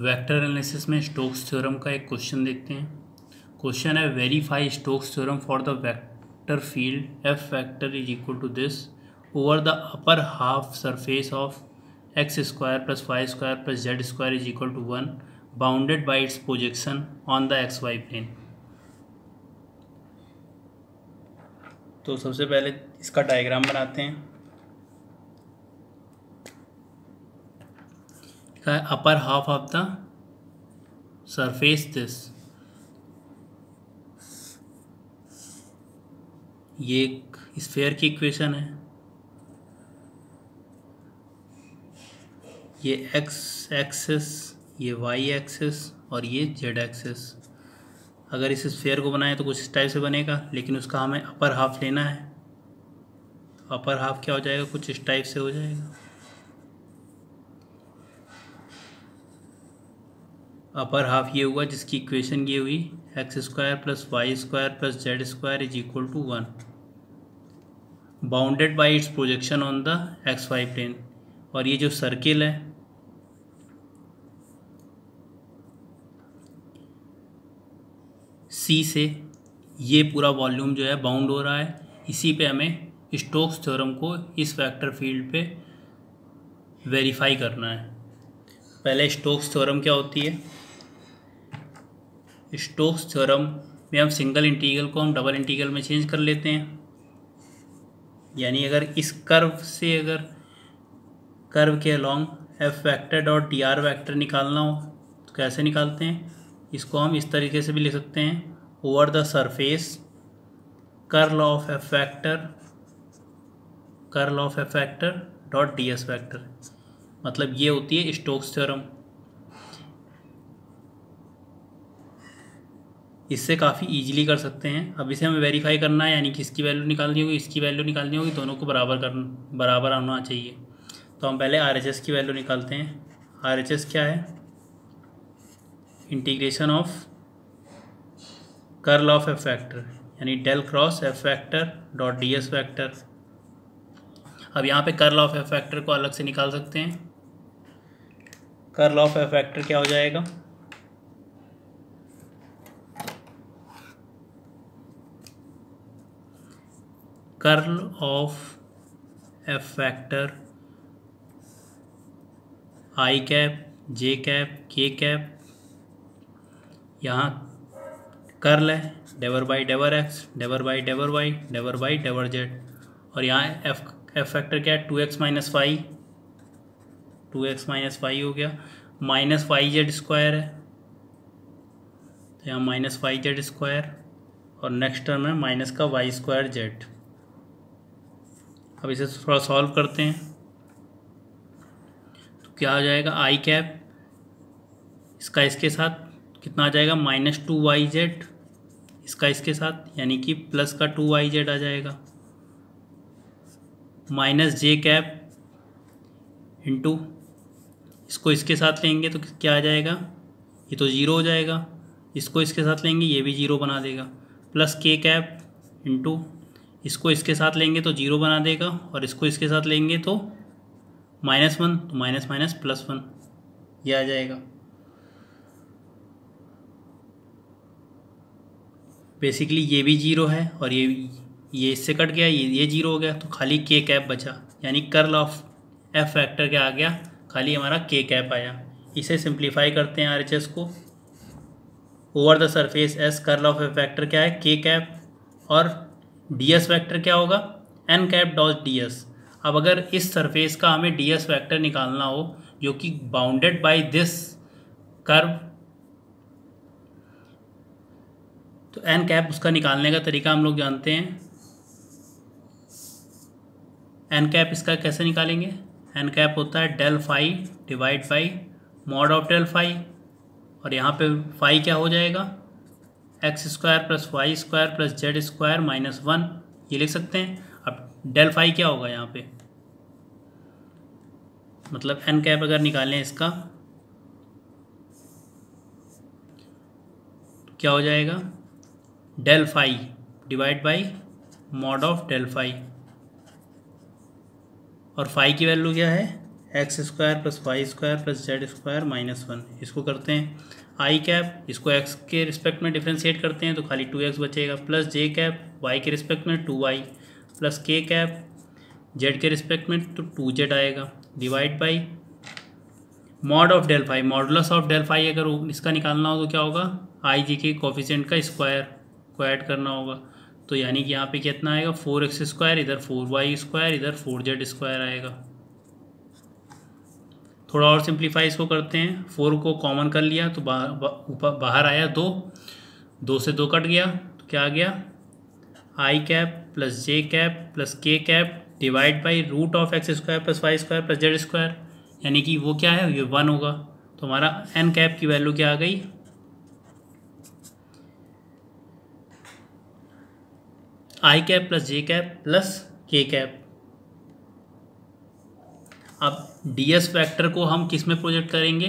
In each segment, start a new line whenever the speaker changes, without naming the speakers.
vector analysis में Stokes theorem का एक क्वेश्चन देखते हैं क्वेश्चन है verify Stokes theorem for the vector field F vector is equal to this over the upper half surface of x square plus y square plus z square is equal to one bounded by its projection on the x y plane तो सबसे पहले इसका diagram बनाते हैं the upper half of the surface this ये एक sphere की equation है ये एक्स एक्सेस ये वाई एक्सेस और ये जेड एक्सेस अगर इस स्फेयर को बनाए तो कुछ इस टाइप से बनेगा लेकिन उसका हमें अपर हाफ लेना है तो अपर हाफ क्या हो जाएगा कुछ इस टाइप से हो जाएगा अपर हाफ ये हुआ जिसकी इक्वेशन ये हुई x square plus y square plus z square is equal to one bounded by its projection on the x y plane और ये जो सर्किल है सी से ये पूरा वॉल्यूम जो है बाउंड हो रहा है इसी पे हमें स्टोक्स थ्योरम को इस वेक्टर फील्ड पे वेरीफाई करना है पहले स्टोक्स थ्योरम क्या होती है स्टोक्स थ्योरम में हम सिंगल इंटीग्रल को हम डबल इंटीग्रल में चेंज कर लेते हैं यानी अगर इस कर्व से अगर कर्व के along F vector dot d r vector निकालना हो तो कैसे निकालते हैं इसको हम इस तरीके से भी लिख सकते हैं over the surface curl of F vector curl of F vector dot d s vector मतलब ये होती है स्टोक्स थ्योरम इससे काफ़ी ईजिली कर सकते हैं अब इसे हमें वेरीफाई करना है यानी कि इसकी वैल्यू निकालनी होगी इसकी वैल्यू निकालनी होगी दोनों को बराबर कर बराबर आना चाहिए तो हम पहले आर की वैल्यू निकालते हैं आर क्या है integration of curl of F vector यानी del cross F vector dot d s vector अब यहाँ पे कर्ल ऑफ एफ फैक्टर को अलग से निकाल सकते हैं कर्ल ऑफ एफ फैक्टर क्या हो जाएगा curl of F vector i cap j cap k cap यहाँ कर्ल है del by del x del by del y del by del z और यहाँ एफ एफ फैक्टर क्या है two x minus five two x minus five हो गया minus five z square है तो यहाँ माइनस फाइव जेड स्क्वायर और नेक्स्ट टर्म है माइनस का वाई स्क्वायर जेड अब इसे थोड़ा सॉल्व करते हैं तो क्या आ जाएगा आई कैप इसका इसके साथ कितना आ जाएगा माइनस टू वाई जेड इसका इसके साथ यानी कि प्लस का टू वाई जेड आ जाएगा माइनस जे कैप इंटू इसको इसके साथ लेंगे तो क्या आ जाएगा ये तो ज़ीरो हो जाएगा इसको इसके साथ लेंगे ये भी ज़ीरो बना देगा प्लस के कैप इंटू इसको इसके साथ लेंगे तो जीरो बना देगा और इसको इसके साथ लेंगे तो माइनस वन तो माइनस माइनस प्लस वन ये आ जाएगा बेसिकली ये भी जीरो है और ये ये इससे कट गया ये ये जीरो हो गया तो खाली के कैप बचा यानी कर्ल ऑफ एफ फैक्टर क्या आ गया खाली हमारा के कैप आया इसे सिंप्लीफाई करते हैं आर को over the surface S curl of F vector क्या है के कैप और डी एस वैक्टर क्या होगा n cap dot d s अब अगर इस सरफेस का हमें डी एस वैक्टर निकालना हो जो कि बाउंडेड बाय दिस कर्व तो एन कैप उसका निकालने का तरीका हम लोग जानते हैं एन कैप इसका कैसे निकालेंगे एन कैप होता है del phi divide by mod of del phi और यहाँ पे फाई क्या हो जाएगा x square plus y square plus z square minus one ये लिख सकते हैं अब डेल फाई क्या होगा यहाँ पे मतलब एन कैप अगर निकालें इसका क्या हो जाएगा del phi divide by mod of del phi और फाई की वैल्यू क्या है x square plus y square plus z square minus one इसको करते हैं आई कैप इसको एक्स के रिस्पेक्ट में डिफ्रेंशिएट करते हैं तो खाली टू एक्स बचेगा प्लस जे कैप वाई के रिस्पेक्ट में two y plus k cap z के रिस्पेक्ट में तो टू जेड आएगा divide by mod of डेल्फाई modulus of del phi अगर इसका निकालना हो तो क्या होगा आई जी के कॉफिशेंट का स्क्वायर को ऐड करना होगा तो यानी कि यहाँ पे कितना आएगा फोर एक्स स्क्वायर इधर फोर वाई स्क्वायर इधर फोर जेड स्क्वायर आएगा थोड़ा और सिंप्लीफाई इसको करते हैं फोर को कॉमन कर लिया तो बाहर बा, बाहर आया दो दो से दो कट गया तो क्या आ गया i cap plus j cap plus k cap divide by root of x square plus y square plus z square यानी कि वो क्या है ये वन होगा तो हमारा एन कैप की वैल्यू क्या आ गई i cap plus j cap plus k cap अब डी एस वैक्टर को हम किस में प्रोजेक्ट करेंगे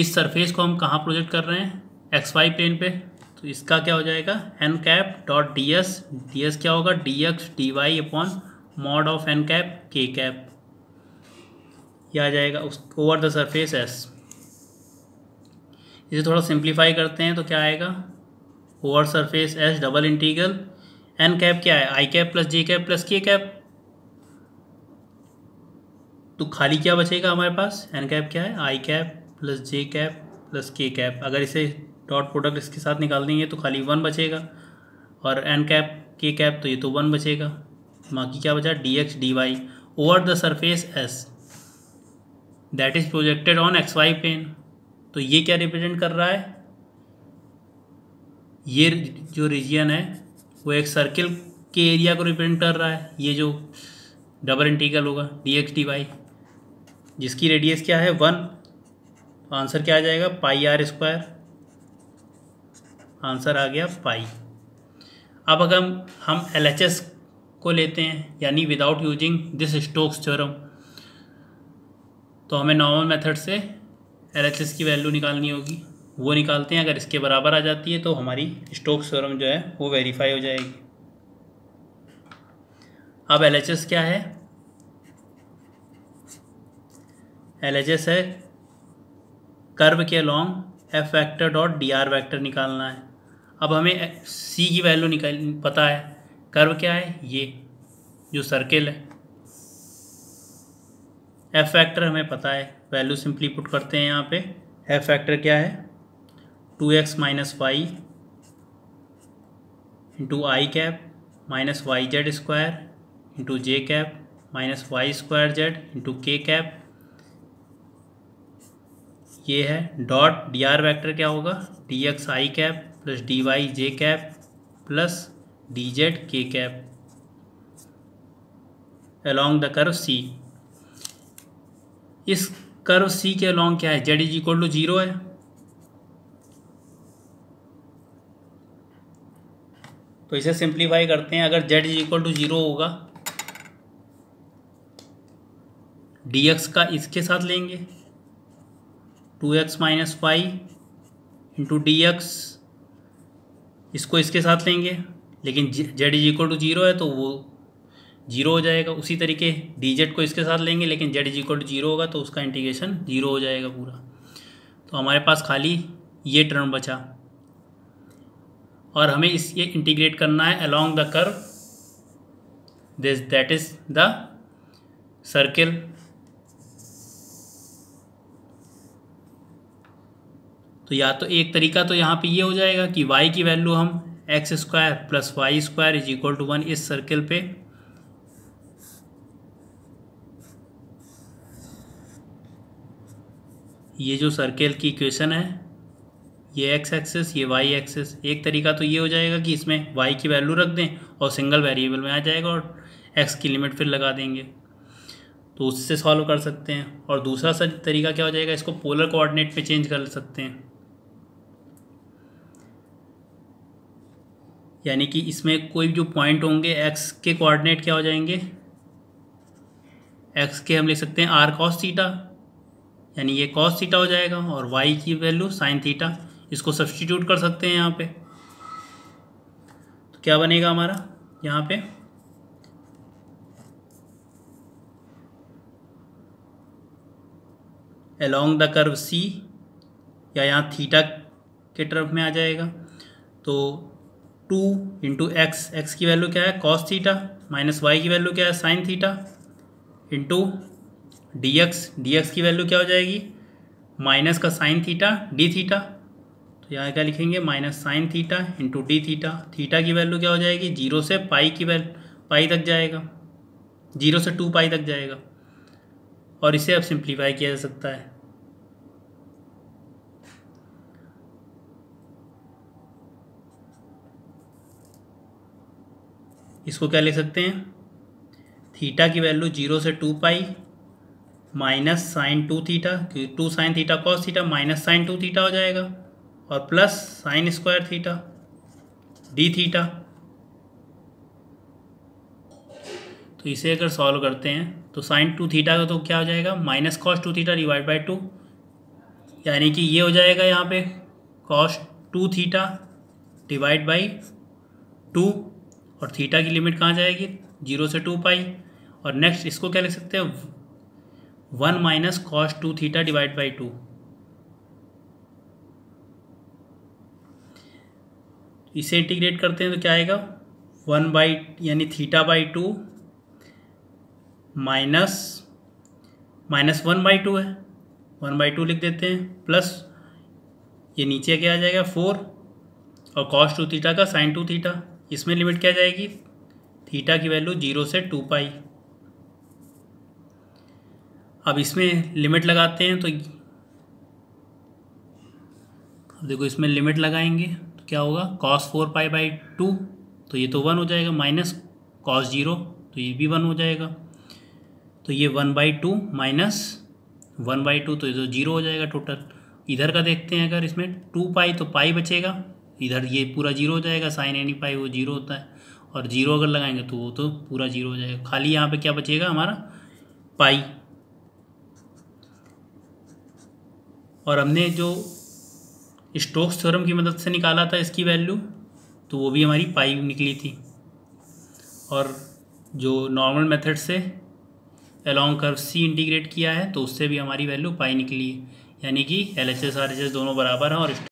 इस सरफेस को हम कहाँ प्रोजेक्ट कर रहे हैं एक्स वाई प्लेन पे तो इसका क्या हो जाएगा n cap dot d s d s क्या होगा d x d y upon mod of n cap k cap यह आ जाएगा उस ओवर द सरफेस एस इसे थोड़ा सिंप्लीफाई करते हैं तो क्या आएगा over surface S double integral n cap क्या है i cap plus j cap plus k cap तो खाली क्या बचेगा हमारे पास एन कैप क्या है i cap plus j cap plus k cap अगर इसे डॉट प्रोडक्ट इसके साथ निकाल देंगे तो खाली वन बचेगा और एन कैप के कैप तो ये तो वन बचेगा बाकी क्या बचा d x d y over the surface S that is projected on x y plane तो ये क्या रिप्रेजेंट कर रहा है ये जो रीजन है वो एक सर्किल के एरिया को रिप्रेजेंट कर रहा है ये जो डबल इंटीग्रल होगा डी एक्स डी वाई जिसकी रेडियस क्या है वन तो आंसर क्या आ जाएगा पाई आर स्क्वायर आंसर आ गया पाई अब अगर हम एल को लेते हैं यानी without using this Stokes theorem तो हमें नॉर्मल मेथड से एल की वैल्यू निकालनी होगी वो निकालते हैं अगर इसके बराबर आ जाती है तो हमारी स्टोक्स थ्योरम जो है वो वेरीफाई हो जाएगी अब एल क्या है एल है कर्व के long F vector dot d r vector निकालना है अब हमें सी की वैल्यू निकाल पता है कर्व क्या है ये जो सर्किल है एफ फैक्टर हमें पता है वैल्यू सिंपली पुट करते हैं यहाँ पे एफ फैक्टर क्या है two x minus y into i cap minus y z square into j cap minus y square z into k cap ये है डॉट डी आर वैक्टर क्या होगा d x i cap plus d y j cap plus d z k cap along the curve C इस curve C के along क्या है z is equal to zero है तो इसे सिंप्लीफाई करते हैं अगर Z is equal to zero होगा डी एक्स का इसके साथ लेंगे two x minus y into d x इसको इसके साथ लेंगे लेकिन z is equal to zero है तो वो जीरो हो जाएगा उसी तरीके डी जेड को इसके साथ लेंगे लेकिन z is equal to zero होगा तो उसका इंटीग्रेशन जीरो हो जाएगा पूरा तो हमारे पास खाली ये टर्म बचा और हमें इस ये इंटीग्रेट करना है along the curve this that is the circle तो या तो एक तरीका तो यहाँ पे ये हो जाएगा कि y की वैल्यू हम x square plus y square is equal to one इस सर्किल पे ये जो सर्किल की इक्वेशन है ये एक्स एक्सेस ये वाई एक्सेस एक तरीका तो ये हो जाएगा कि इसमें वाई की वैल्यू रख दें और सिंगल वेरिएबल में आ जाएगा और एक्स की लिमिट फिर लगा देंगे तो उससे सॉल्व कर सकते हैं और दूसरा तरीका क्या हो जाएगा इसको पोलर कोऑर्डिनेट पे चेंज कर सकते हैं यानी कि इसमें कोई जो पॉइंट होंगे एक्स के कोऑर्डिनेट क्या हो जाएंगे एक्स के हम लिख सकते हैं आर कॉस थीटा यानी ये कॉस थीटा हो जाएगा और वाई की वैल्यू साइन थीटा इसको सब्सटीट्यूट कर सकते हैं यहाँ पे तो क्या बनेगा हमारा यहाँ पे अलोंग द कर्व सी या यहाँ थीटा के तरफ में आ जाएगा तो टू इंटू एक्स एक्स की वैल्यू क्या है कॉस थीटा माइनस वाई की वैल्यू क्या है sine theta into d x d x की वैल्यू क्या हो जाएगी माइनस का साइन थीटा डी थीटा तो यहाँ क्या लिखेंगे minus sine theta into d theta theta की वैल्यू क्या हो जाएगी जीरो से पाई की वैल्यू पाई तक जाएगा जीरो से टू पाई तक जाएगा और इसे अब सिंप्लीफाई किया जा सकता है इसको क्या लिख सकते हैं थीटा की वैल्यू जीरो से two pi minus sine two theta क्योंकि two sine theta cos theta minus sine two theta हो जाएगा और plus sine square theta d theta तो इसे अगर सॉल्व करते हैं तो साइन टू थीटा का तो क्या हो जाएगा minus cos two theta divide by two यानी कि ये हो जाएगा यहाँ पे cos two theta divide by two और थीटा की लिमिट कहाँ जाएगी जीरो से टू पाई और नेक्स्ट इसको क्या लिख सकते हैं one minus cos two theta divide by two इसे इंटीग्रेट करते हैं तो क्या आएगा वन बाई यानी theta by two minus minus one by two है वन बाई टू लिख देते हैं प्लस ये नीचे क्या आ जाएगा फोर और कॉस टू थीटा का साइन टू थीटा इसमें लिमिट क्या जाएगी थीटा की वैल्यू जीरो से टू पाई अब इसमें लिमिट लगाते हैं तो देखो इसमें लिमिट लगाएंगे तो क्या होगा cos four pi by two तो ये तो वन हो जाएगा माइनस कॉस जीरो तो ये भी वन हो जाएगा तो ये one by two minus one by two तो ये तो जीरो हो जाएगा टोटल इधर का देखते हैं अगर इसमें टू पाई तो पाई बचेगा इधर ये पूरा जीरो हो जाएगा साइन एनी पाई वो जीरो होता है और जीरो अगर लगाएंगे तो वो तो पूरा जीरो हो जाएगा खाली यहाँ पे क्या बचेगा हमारा पाई और हमने जो स्टोक्स थ्योरम की मदद से निकाला था इसकी वैल्यू तो वो भी हमारी पाई निकली थी और जो नॉर्मल मेथड से अलॉन्ग कर्व सी इंटीग्रेट किया है तो उससे भी हमारी वैल्यू पाई निकली है यानी कि L H S R H S दोनों बराबर हैं और